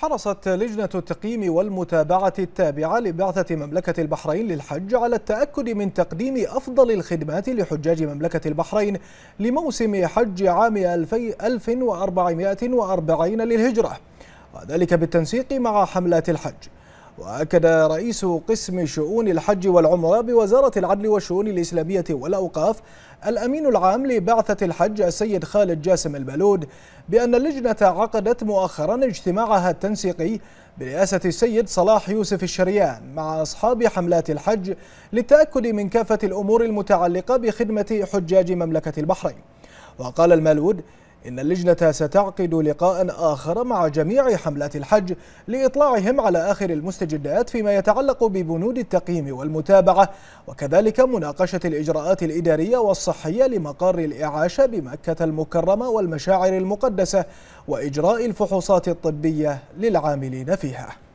حرصت لجنة التقييم والمتابعة التابعة لبعثة مملكة البحرين للحج على التأكد من تقديم أفضل الخدمات لحجاج مملكة البحرين لموسم حج عام 1440 للهجرة وذلك بالتنسيق مع حملات الحج وأكد رئيس قسم شؤون الحج والعمرة بوزارة العدل والشؤون الإسلامية والأوقاف الأمين العام لبعثة الحج السيد خالد جاسم البلود بأن اللجنة عقدت مؤخرا اجتماعها التنسيقي برئاسة السيد صلاح يوسف الشريان مع أصحاب حملات الحج للتأكد من كافة الأمور المتعلقة بخدمة حجاج مملكة البحرين وقال المالود إن اللجنة ستعقد لقاء آخر مع جميع حملات الحج لإطلاعهم على آخر المستجدات فيما يتعلق ببنود التقييم والمتابعة وكذلك مناقشة الإجراءات الإدارية والصحية لمقر الإعاشة بمكة المكرمة والمشاعر المقدسة وإجراء الفحوصات الطبية للعاملين فيها